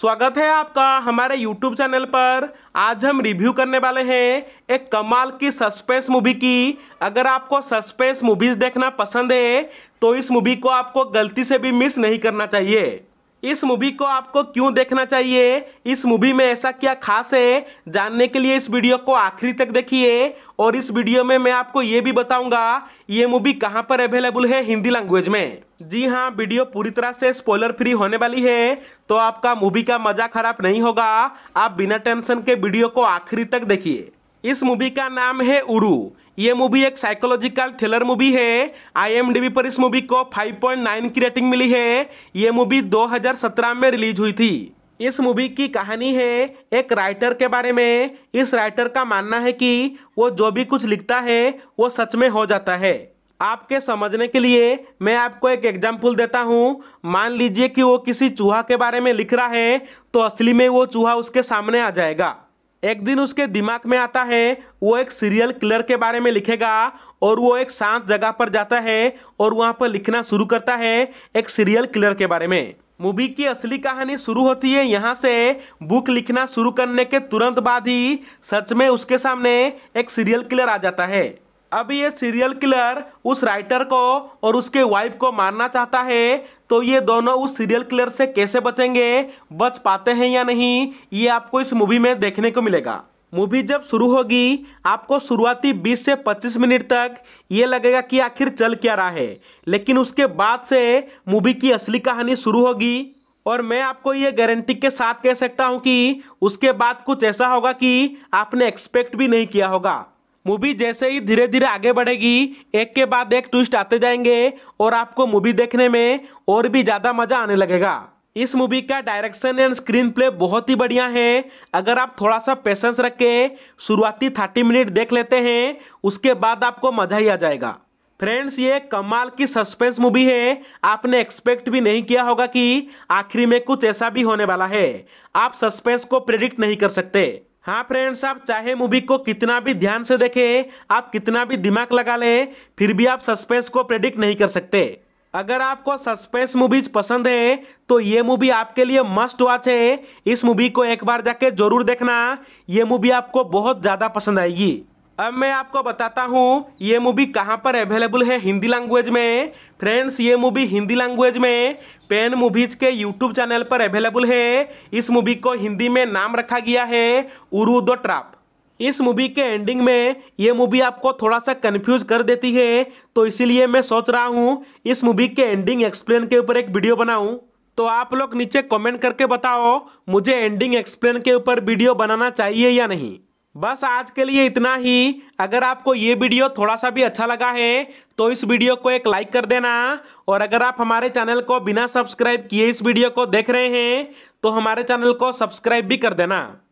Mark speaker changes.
Speaker 1: स्वागत है आपका हमारे YouTube चैनल पर आज हम रिव्यू करने वाले हैं एक कमाल की सस्पेंस मूवी की अगर आपको सस्पेंस मूवीज़ देखना पसंद है तो इस मूवी को आपको गलती से भी मिस नहीं करना चाहिए इस मूवी को आपको क्यों देखना चाहिए इस मूवी में ऐसा क्या खास है जानने के लिए इस वीडियो को आखिरी तक देखिए और इस वीडियो में मैं आपको ये भी बताऊंगा ये मूवी कहाँ पर अवेलेबल है हिंदी लैंग्वेज में जी हाँ वीडियो पूरी तरह से स्पॉइलर फ्री होने वाली है तो आपका मूवी का मजा खराब नहीं होगा आप बिना टेंशन के वीडियो को आखिरी तक देखिए इस मूवी का नाम है उरू ये मूवी एक साइकोलॉजिकल थ्रिलर मूवी है आईएमडीबी पर इस मूवी को 5.9 की रेटिंग मिली है ये मूवी 2017 में रिलीज हुई थी इस मूवी की कहानी है एक राइटर के बारे में इस राइटर का मानना है कि वो जो भी कुछ लिखता है वो सच में हो जाता है आपके समझने के लिए मैं आपको एक एग्जाम्पल देता हूँ मान लीजिए कि वो किसी चूहा के बारे में लिख रहा है तो असली में वो चूहा उसके सामने आ जाएगा एक दिन उसके दिमाग में आता है वो एक सीरियल किलर के बारे में लिखेगा और वो एक शांत जगह पर जाता है और वहाँ पर लिखना शुरू करता है एक सीरियल किलर के बारे में मूवी की असली कहानी शुरू होती है यहाँ से बुक लिखना शुरू करने के तुरंत बाद ही सच में उसके सामने एक सीरियल किलर आ जाता है अब ये सीरियल किलर उस राइटर को और उसके वाइफ को मारना चाहता है तो ये दोनों उस सीरियल किलर से कैसे बचेंगे बच पाते हैं या नहीं ये आपको इस मूवी में देखने को मिलेगा मूवी जब शुरू होगी आपको शुरुआती 20 से 25 मिनट तक ये लगेगा कि आखिर चल क्या रहा है लेकिन उसके बाद से मूवी की असली कहानी शुरू होगी और मैं आपको ये गारंटी के साथ कह सकता हूँ कि उसके बाद कुछ ऐसा होगा कि आपने एक्सपेक्ट भी नहीं किया होगा मूवी जैसे ही धीरे धीरे आगे बढ़ेगी एक के बाद एक ट्विस्ट आते जाएंगे और आपको मूवी देखने में और भी ज़्यादा मज़ा आने लगेगा इस मूवी का डायरेक्शन एंड स्क्रीन प्ले बहुत ही बढ़िया है अगर आप थोड़ा सा पेशेंस रख के शुरुआती थर्टी मिनट देख लेते हैं उसके बाद आपको मज़ा ही आ जाएगा फ्रेंड्स ये कमाल की सस्पेंस मूवी है आपने एक्सपेक्ट भी नहीं किया होगा कि आखिरी में कुछ ऐसा भी होने वाला है आप सस्पेंस को प्रेडिक्ट नहीं कर सकते हाँ फ्रेंड्स आप चाहे मूवी को कितना भी ध्यान से देखें आप कितना भी दिमाग लगा लें फिर भी आप सस्पेंस को प्रेडिक्ट नहीं कर सकते अगर आपको सस्पेंस मूवीज पसंद है तो ये मूवी आपके लिए मस्ट वॉच है इस मूवी को एक बार जाके जरूर देखना ये मूवी आपको बहुत ज़्यादा पसंद आएगी अब मैं आपको बताता हूँ ये मूवी कहाँ पर अवेलेबल है हिंदी लैंग्वेज में फ्रेंड्स ये मूवी हिंदी लैंग्वेज में पेन मूवीज के यूट्यूब चैनल पर अवेलेबल है इस मूवी को हिंदी में नाम रखा गया है उरू द ट्राप इस मूवी के एंडिंग में ये मूवी आपको थोड़ा सा कंफ्यूज कर देती है तो इसीलिए मैं सोच रहा हूँ इस मूवी के एंडिंग एक्सप्लेन के ऊपर एक वीडियो बनाऊँ तो आप लोग नीचे कमेंट करके बताओ मुझे एंडिंग एक्सप्लेन के ऊपर वीडियो बनाना चाहिए या नहीं बस आज के लिए इतना ही अगर आपको ये वीडियो थोड़ा सा भी अच्छा लगा है तो इस वीडियो को एक लाइक कर देना और अगर आप हमारे चैनल को बिना सब्सक्राइब किए इस वीडियो को देख रहे हैं तो हमारे चैनल को सब्सक्राइब भी कर देना